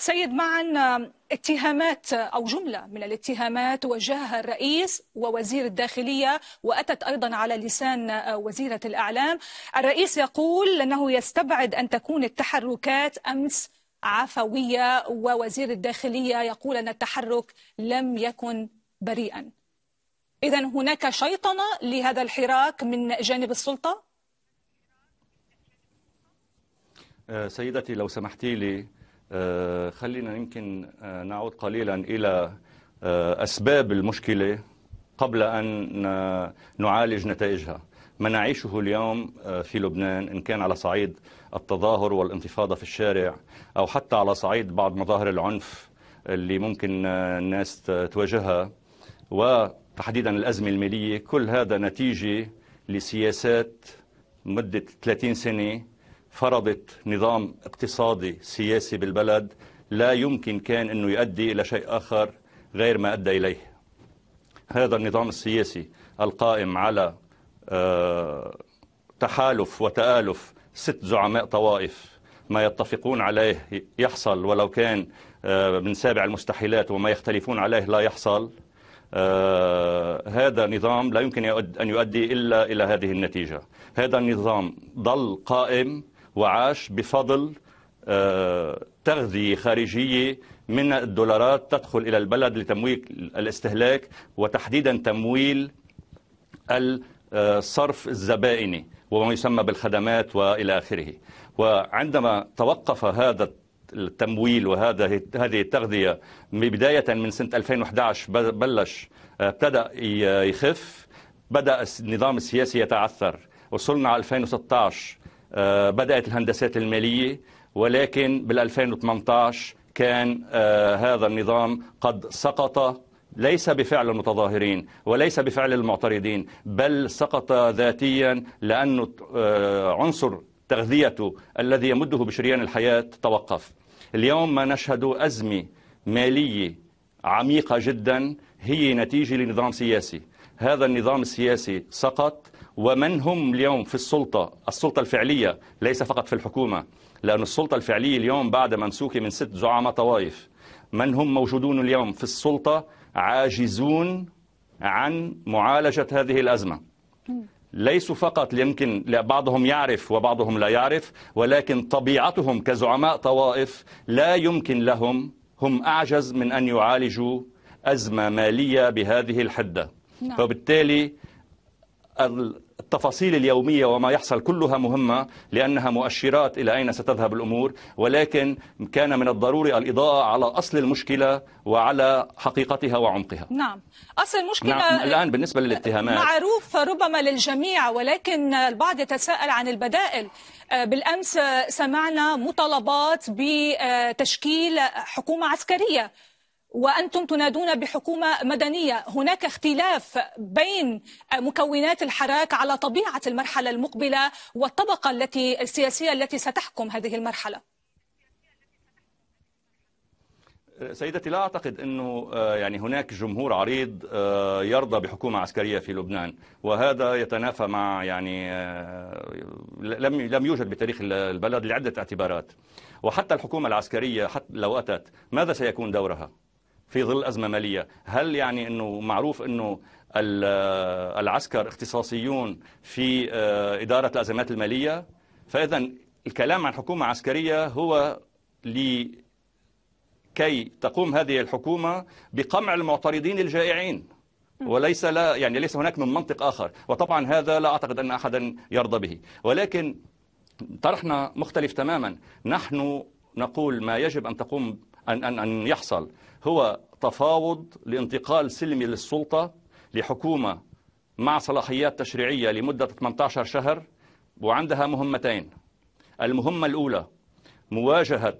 سيد معا اتهامات او جمله من الاتهامات وجهها الرئيس ووزير الداخليه واتت ايضا على لسان آه، وزيره الاعلام الرئيس يقول انه يستبعد ان تكون التحركات امس عفويه ووزير الداخليه يقول ان التحرك لم يكن بريئا اذا هناك شيطنه لهذا الحراك من جانب السلطه آه، سيدتي لو سمحتي لي آه، خلينا يمكن آه، نعود قليلا إلى آه، أسباب المشكلة قبل أن نعالج نتائجها ما نعيشه اليوم في لبنان إن كان على صعيد التظاهر والانتفاضة في الشارع أو حتى على صعيد بعض مظاهر العنف اللي ممكن الناس تواجهها وتحديدا الأزمة المالية كل هذا نتيجة لسياسات مدة 30 سنة فرضت نظام اقتصادي سياسي بالبلد لا يمكن كان أنه يؤدي إلى شيء آخر غير ما أدى إليه هذا النظام السياسي القائم على آه، تحالف وتآلف ست زعماء طوائف ما يتفقون عليه يحصل ولو كان آه، من سابع المستحيلات وما يختلفون عليه لا يحصل آه، هذا نظام لا يمكن أن يؤدي إلا إلى هذه النتيجة هذا النظام ظل قائم وعاش بفضل آه، تغذية خارجية من الدولارات تدخل إلى البلد لتمويل الاستهلاك وتحديدا تمويل الصرف الزبائني وما يسمى بالخدمات وإلى آخره وعندما توقف هذا التمويل وهذا هذه التغذية بداية من سنة 2011 بلش آه، ابتدأ يخف بدأ النظام السياسي يتعثر وصلنا على 2016 آه، بدأت الهندسات المالية ولكن بال2018 كان آه، هذا النظام قد سقط ليس بفعل المتظاهرين وليس بفعل المعترضين بل سقط ذاتيا لأن آه، عنصر تغذيته الذي يمده بشريان الحياة توقف اليوم ما نشهد أزمة مالية عميقة جدا هي نتيجة لنظام سياسي هذا النظام السياسي سقط ومن هم اليوم في السلطة السلطة الفعلية ليس فقط في الحكومة لأن السلطة الفعلية اليوم بعد ممسوكة من ست زعماء طوائف من هم موجودون اليوم في السلطة عاجزون عن معالجة هذه الأزمة ليسوا فقط يمكن بعضهم يعرف وبعضهم لا يعرف ولكن طبيعتهم كزعماء طوائف لا يمكن لهم هم أعجز من أن يعالجوا أزمة مالية بهذه الحدة نعم. وبالتالي التفاصيل اليومية وما يحصل كلها مهمة لأنها مؤشرات إلى أين ستذهب الأمور ولكن كان من الضروري الإضاءة على أصل المشكلة وعلى حقيقتها وعمقها نعم أصل المشكلة نعم. الآن بالنسبة للاتهامات معروف ربما للجميع ولكن البعض يتساءل عن البدائل آه، بالأمس سمعنا مطالبات بتشكيل حكومة عسكرية وانتم تنادون بحكومه مدنيه، هناك اختلاف بين مكونات الحراك على طبيعه المرحله المقبله والطبقه التي السياسيه التي ستحكم هذه المرحله. سيدتي لا اعتقد انه آه، يعني هناك جمهور عريض آه، يرضى بحكومه عسكريه في لبنان وهذا يتنافى مع يعني آه، لم لم يوجد بتاريخ البلد لعده اعتبارات وحتى الحكومه العسكريه حتى لو اتت ماذا سيكون دورها؟ في ظل أزمة مالية هل يعني أنه معروف أنه العسكر اختصاصيون في آه، إدارة الأزمات المالية فإذا الكلام عن حكومة عسكرية هو لكي تقوم هذه الحكومة بقمع المعترضين الجائعين وليس لا يعني ليس هناك من منطق آخر وطبعا هذا لا أعتقد أن أحدا يرضى به ولكن طرحنا مختلف تماما نحن نقول ما يجب أن تقوم أن, أن, أن يحصل هو تفاوض لانتقال سلمي للسلطة لحكومة مع صلاحيات تشريعية لمدة 18 شهر وعندها مهمتين المهمة الأولى مواجهة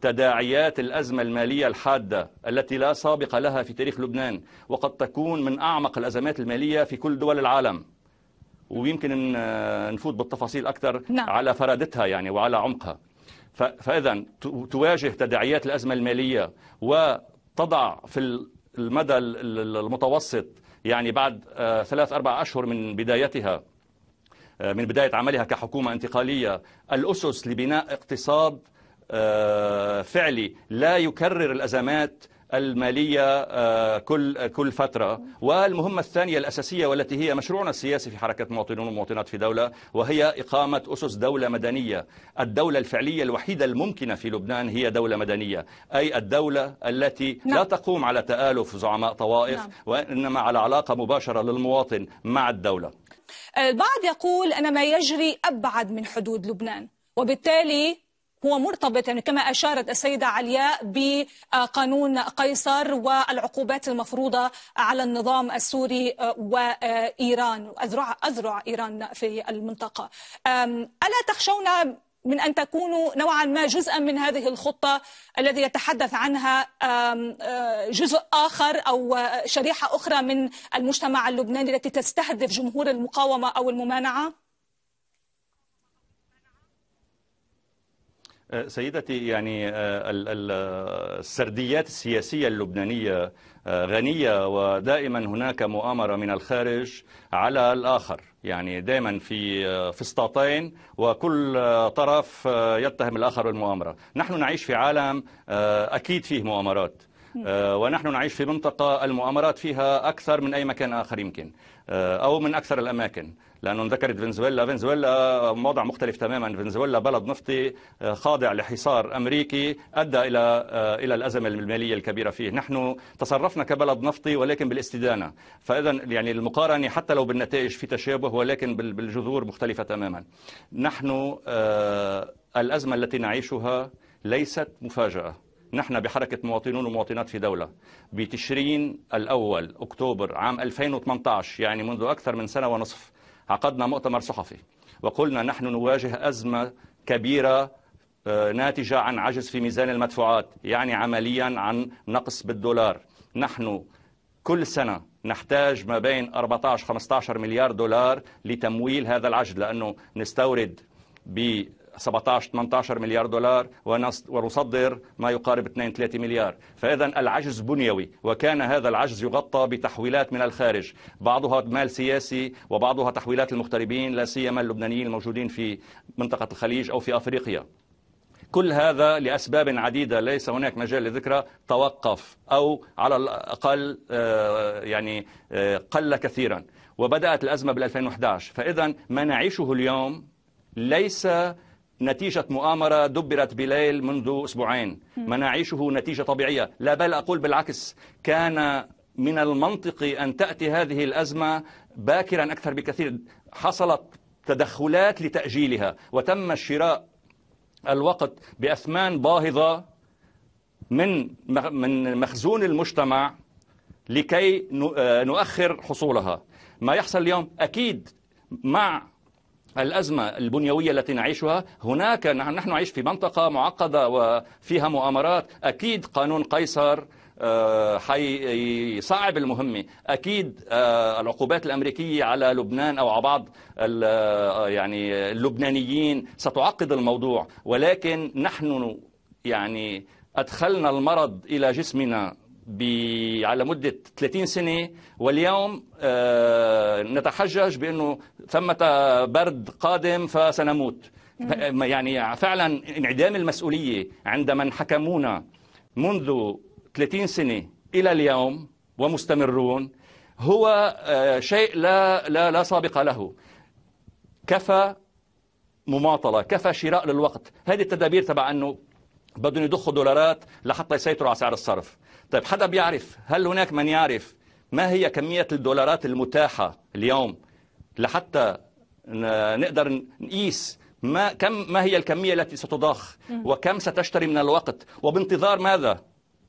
تداعيات الأزمة المالية الحادة التي لا سابق لها في تاريخ لبنان وقد تكون من أعمق الأزمات المالية في كل دول العالم ويمكن نفوت بالتفاصيل أكثر نعم. على فرادتها يعني وعلى عمقها فإذا تواجه تداعيات الأزمة المالية وتضع في المدى المتوسط يعني بعد آه، ثلاث أربع أشهر من بدايتها آه، من بداية عملها كحكومة انتقالية الأسس لبناء اقتصاد آه، فعلي لا يكرر الأزمات المالية آه، كل كل فترة والمهمة الثانية الأساسية والتي هي مشروعنا السياسي في حركة مواطنون ومواطنات في دولة وهي إقامة أسس دولة مدنية الدولة الفعلية الوحيدة الممكنة في لبنان هي دولة مدنية أي الدولة التي نعم. لا تقوم على تآلف زعماء طوائف نعم. وإنما على علاقة مباشرة للمواطن مع الدولة البعض يقول أن ما يجري أبعد من حدود لبنان وبالتالي هو مرتبط يعني كما أشارت السيدة علياء بقانون قيصر والعقوبات المفروضة على النظام السوري وإيران أذرع, أذرع إيران في المنطقة ألا تخشون من أن تكونوا نوعا ما جزءا من هذه الخطة الذي يتحدث عنها جزء آخر أو شريحة أخرى من المجتمع اللبناني التي تستهدف جمهور المقاومة أو الممانعة؟ آه، سيدتي يعني آه، السرديات السياسية اللبنانية آه، غنية ودائما هناك مؤامرة من الخارج على الآخر يعني دائما في فسطاطين وكل طرف يتهم الآخر بالمؤامرة نحن نعيش في عالم أكيد فيه مؤامرات آه، ونحن نعيش في منطقة المؤامرات فيها أكثر من أي مكان آخر يمكن آه، أو من أكثر الأماكن لأنه ذكرت فنزويلا فنزويلا موضع مختلف تماما فنزويلا بلد نفطي آه، خاضع لحصار أمريكي أدى إلى إلى الأزمة المالية الكبيرة فيه نحن تصرفنا كبلد نفطي ولكن بالاستدانة فإذا يعني المقارنة حتى لو بالنتائج في تشابه ولكن بالجذور مختلفة تماما نحن الأزمة التي نعيشها ليست مفاجأة نحن بحركة مواطنون ومواطنات في دولة بتشرين الأول أكتوبر عام 2018 يعني منذ أكثر من سنة ونصف عقدنا مؤتمر صحفي وقلنا نحن نواجه أزمة كبيرة آه، ناتجة عن عجز في ميزان المدفوعات يعني عمليا عن نقص بالدولار نحن كل سنة نحتاج ما بين 14-15 مليار دولار لتمويل هذا العجز لأنه نستورد ب 17 18 مليار دولار ونصدر ما يقارب 2 3 مليار فإذا العجز بنيوي وكان هذا العجز يغطى بتحويلات من الخارج بعضها مال سياسي وبعضها تحويلات المغتربين لا سيما اللبنانيين الموجودين في منطقة الخليج أو في أفريقيا كل هذا لأسباب عديدة ليس هناك مجال لذكرها توقف أو على الأقل آه، يعني آه، قل كثيرا وبدأت الأزمة بال 2011 فإذا ما نعيشه اليوم ليس نتيجة مؤامرة دبرت بليل منذ أسبوعين ما نعيشه نتيجة طبيعية لا بل أقول بالعكس كان من المنطقي أن تأتي هذه الأزمة باكرا أكثر بكثير حصلت تدخلات لتأجيلها وتم شراء الوقت بأثمان باهظة من من مخزون المجتمع لكي آه، نؤخر حصولها ما يحصل اليوم أكيد مع الأزمة البنيوية التي نعيشها هناك نحن نعيش في منطقة معقدة وفيها مؤامرات أكيد قانون قيصر آه، حيصعب المهمة أكيد آه، العقوبات الأمريكية على لبنان أو على بعض آه، يعني اللبنانيين ستعقد الموضوع ولكن نحن يعني أدخلنا المرض إلى جسمنا على مدة 30 سنة واليوم آه، نتحجج بأنه ثمة برد قادم فسنموت يعني فعلا انعدام المسؤولية عند من حكمونا منذ 30 سنة إلى اليوم ومستمرون هو آه، شيء لا لا لا سابق له كفى مماطله كفى شراء للوقت هذه التدابير تبع انه بدهم يضخوا دولارات لحتى يسيطروا على سعر الصرف طيب حدا بيعرف هل هناك من يعرف ما هي كمية الدولارات المتاحة اليوم لحتى نقدر نقيس ما كم ما هي الكمية التي ستضخ وكم ستشتري من الوقت وبانتظار ماذا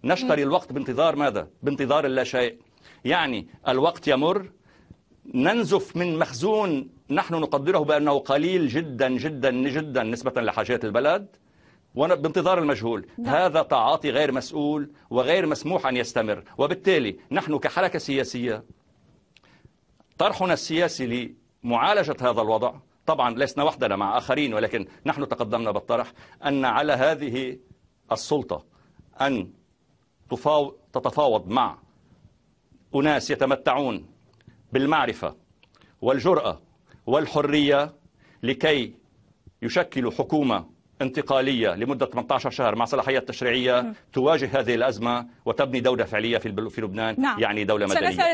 نشتري الوقت بانتظار ماذا بانتظار اللا شيء يعني الوقت يمر ننزف من مخزون نحن نقدره بأنه قليل جدا جدا جدا نسبة لحاجات البلد بانتظار المجهول ده. نعم. هذا تعاطي غير مسؤول وغير مسموح أن يستمر وبالتالي نحن كحركة سياسية طرحنا السياسي لمعالجة هذا الوضع طبعا لسنا وحدنا مع آخرين ولكن نحن تقدمنا بالطرح أن على هذه السلطة أن تتفاوض مع أناس يتمتعون بالمعرفة والجرأة والحرية لكي يشكلوا حكومة انتقالية لمدة 18 شهر مع صلاحية تشريعية تواجه هذه الأزمة وتبني دولة فعلية في لبنان نعم. يعني دولة مدنية